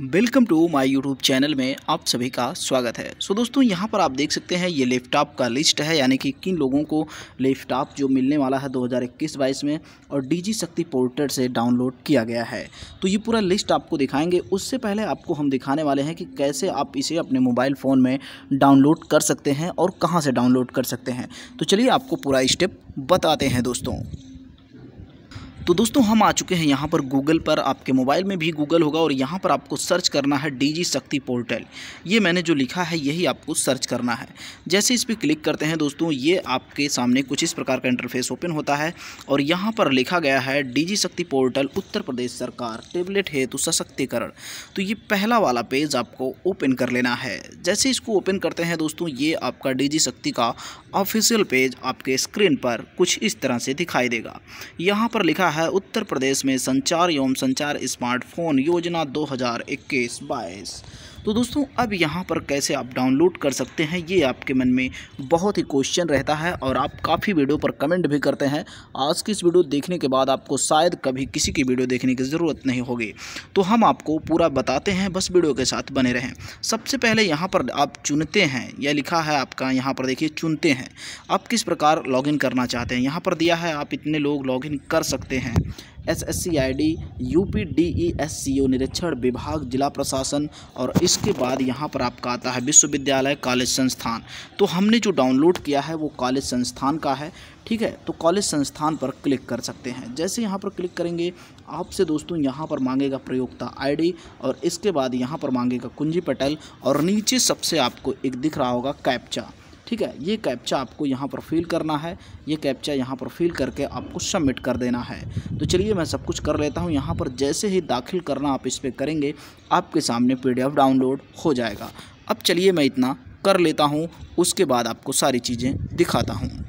welcome to my YouTube channel में आप सभी का स्वागत है सो so दोस्तों यहाँ पर आप देख सकते हैं ये लैपटॉप का लिस्ट है यानी कि किन लोगों को लैपटॉप जो मिलने वाला है 2021-22 में और डीजी शक्ति पोर्टल से डाउनलोड किया गया है तो ये पूरा लिस्ट आपको दिखाएंगे उससे पहले आपको हम दिखाने वाले हैं कि कैसे आप इसे अपने मोबाइल फ़ोन में डाउनलोड कर सकते हैं और कहाँ से डाउनलोड कर सकते हैं तो चलिए आपको पूरा स्टेप बताते हैं दोस्तों तो दोस्तों हम आ चुके हैं यहाँ पर गूगल पर आपके मोबाइल में भी गूगल होगा और यहाँ पर आपको सर्च करना है डी शक्ति पोर्टल ये मैंने जो लिखा है यही आपको सर्च करना है जैसे इस पर क्लिक करते हैं दोस्तों ये आपके सामने कुछ इस प्रकार का इंटरफेस ओपन होता है और यहाँ पर लिखा गया है डी शक्ति पोर्टल उत्तर प्रदेश सरकार टेबलेट हेतु सशक्तिकरण तो ये पहला वाला पेज आपको ओपन कर लेना है जैसे इसको ओपन करते हैं दोस्तों ये आपका डी शक्ति का ऑफिशियल पेज आपके स्क्रीन पर कुछ इस तरह से दिखाई देगा यहाँ पर लिखा है है उत्तर प्रदेश में संचार एवं संचार स्मार्टफोन योजना 2021-22 तो दोस्तों अब यहाँ पर कैसे आप डाउनलोड कर सकते हैं ये आपके मन में बहुत ही क्वेश्चन रहता है और आप काफ़ी वीडियो पर कमेंट भी करते हैं आज की इस वीडियो देखने के बाद आपको शायद कभी किसी की वीडियो देखने की ज़रूरत नहीं होगी तो हम आपको पूरा बताते हैं बस वीडियो के साथ बने रहें सबसे पहले यहाँ पर आप चुनते हैं यह लिखा है आपका यहाँ पर देखिए चुनते हैं आप किस प्रकार लॉग करना चाहते हैं यहाँ पर दिया है आप इतने लोग लॉग कर सकते हैं S S C I D U P D E S C O निरीक्षण विभाग जिला प्रशासन और इसके बाद यहाँ पर आपका आता है विश्वविद्यालय कॉलेज संस्थान तो हमने जो डाउनलोड किया है वो कॉलेज संस्थान का है ठीक है तो कॉलेज संस्थान पर क्लिक कर सकते हैं जैसे यहाँ पर क्लिक करेंगे आपसे दोस्तों यहाँ पर मांगेगा प्रयोगता आईडी और इसके बाद यहाँ पर मांगेगा कुंजी पटेल और नीचे सबसे आपको एक दिख रहा होगा कैप्चा ठीक है ये कैप्चा आपको यहाँ पर फिल करना है ये कैप्चा यहाँ पर फिल करके आपको सबमिट कर देना है तो चलिए मैं सब कुछ कर लेता हूँ यहाँ पर जैसे ही दाखिल करना आप इस पर करेंगे आपके सामने पी डाउनलोड हो जाएगा अब चलिए मैं इतना कर लेता हूँ उसके बाद आपको सारी चीज़ें दिखाता हूँ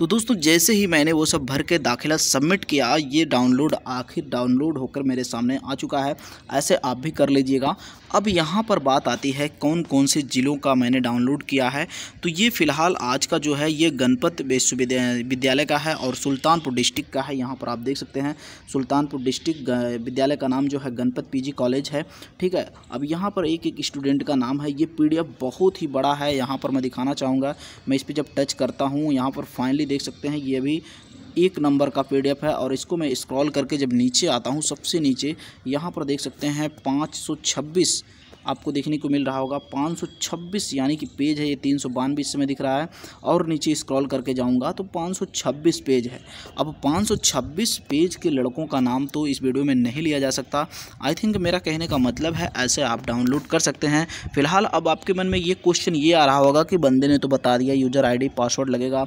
तो दोस्तों जैसे ही मैंने वो सब भर के दाखिला सबमिट किया ये डाउनलोड आखिर डाउनलोड होकर मेरे सामने आ चुका है ऐसे आप भी कर लीजिएगा अब यहाँ पर बात आती है कौन कौन से ज़िलों का मैंने डाउनलोड किया है तो ये फ़िलहाल आज का जो है ये गणपत विश्वविद्यालय का है और सुल्तानपुर डिस्ट्रिक्ट का है यहाँ पर आप देख सकते हैं सुल्तानपुर डिस्ट्रिक्ट विद्यालय का नाम जो है गणपत पीजी कॉलेज है ठीक है अब यहाँ पर एक एक स्टूडेंट का नाम है ये पी बहुत ही बड़ा है यहाँ पर मैं दिखाना चाहूँगा मैं इस पर जब टच करता हूँ यहाँ पर फाइनली देख सकते हैं ये भी एक नंबर का पी है और इसको मैं स्क्रॉल करके जब नीचे आता हूँ सबसे नीचे यहाँ पर देख सकते हैं पाँच आपको देखने को मिल रहा होगा 526 यानी कि पेज है ये तीन सौ इस समय दिख रहा है और नीचे स्क्रॉल करके जाऊँगा तो 526 पेज है अब 526 पेज के लड़कों का नाम तो इस वीडियो में नहीं लिया जा सकता आई थिंक मेरा कहने का मतलब है ऐसे आप डाउनलोड कर सकते हैं फिलहाल अब आपके मन में ये क्वेश्चन ये आ रहा होगा कि बंदे ने तो बता दिया यूज़र आई पासवर्ड लगेगा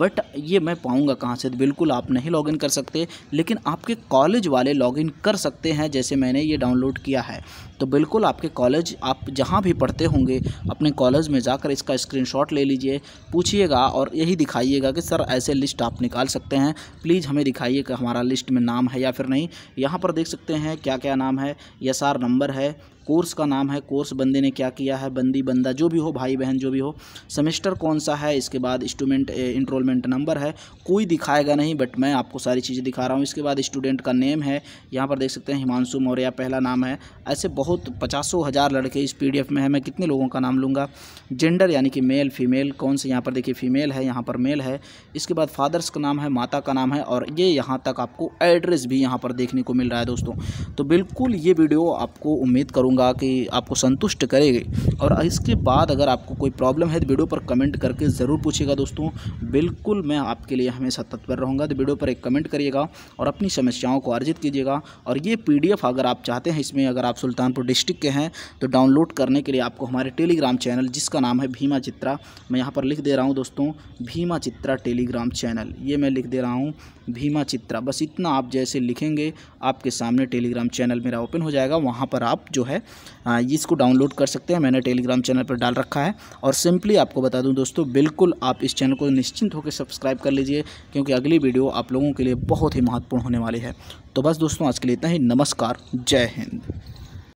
बट ये मैं पाऊँगा कहाँ से बिल्कुल आप नहीं लॉगिन कर सकते लेकिन आपके कॉलेज वाले लॉग कर सकते हैं जैसे मैंने ये डाउनलोड किया है तो बिल्कुल आपके कॉलेज कॉलेज आप जहाँ भी पढ़ते होंगे अपने कॉलेज में जाकर इसका स्क्रीनशॉट ले लीजिए पूछिएगा और यही दिखाइएगा कि सर ऐसे लिस्ट आप निकाल सकते हैं प्लीज़ हमें दिखाइए कि हमारा लिस्ट में नाम है या फिर नहीं यहाँ पर देख सकते हैं क्या क्या नाम है एस आर नंबर है कोर्स का नाम है कोर्स बंदे ने क्या किया है बंदी बंदा जो भी हो भाई बहन जो भी हो सेमेस्टर कौन सा है इसके बाद स्टूडेंट इंट्रोलमेंट नंबर है कोई दिखाएगा नहीं बट मैं आपको सारी चीज़ें दिखा रहा हूँ इसके बाद स्टूडेंट का नेम है यहाँ पर देख सकते हैं हिमांशु मौर्य पहला नाम है ऐसे बहुत पचासों हज़ार लड़के इस पी में है मैं कितने लोगों का नाम लूँगा जेंडर यानी कि मेल फीमेल कौन से यहाँ पर देखिए फीमेल है यहाँ पर मेल है इसके बाद फादर्स का नाम है माता का नाम है और ये यहाँ तक आपको एड्रेस भी यहाँ पर देखने को मिल रहा है दोस्तों तो बिल्कुल ये वीडियो आपको उम्मीद करूँगा करूँगा कि आपको संतुष्ट करेगी और इसके बाद अगर आपको कोई प्रॉब्लम है तो वीडियो पर कमेंट करके ज़रूर पूछिएगा दोस्तों बिल्कुल मैं आपके लिए हमेशा तत्पर रहूँगा तो वीडियो पर एक कमेंट करिएगा और अपनी समस्याओं को अर्जित कीजिएगा और ये पी अगर आप चाहते हैं इसमें अगर आप सुल्तानपुर डिस्ट्रिक्ट के हैं तो डाउनलोड करने के लिए आपको हमारे टेलीग्राम चैनल जिसका नाम है भीमा चित्रा मैं यहाँ पर लिख दे रहा हूँ दोस्तों भीमा चित्रा टेलीग्राम चैनल ये मैं लिख दे रहा हूँ भीमा चित्रा बस इतना आप जैसे लिखेंगे आपके सामने टेलीग्राम चैनल मेरा ओपन हो जाएगा वहाँ पर आप जो है इसको डाउनलोड कर सकते हैं मैंने टेलीग्राम चैनल पर डाल रखा है और सिंपली आपको बता दूं दोस्तों बिल्कुल आप इस चैनल को निश्चिंत होकर सब्सक्राइब कर लीजिए क्योंकि अगली वीडियो आप लोगों के लिए बहुत ही महत्वपूर्ण होने वाली है तो बस दोस्तों आज के लिए इतना ही नमस्कार जय हिंद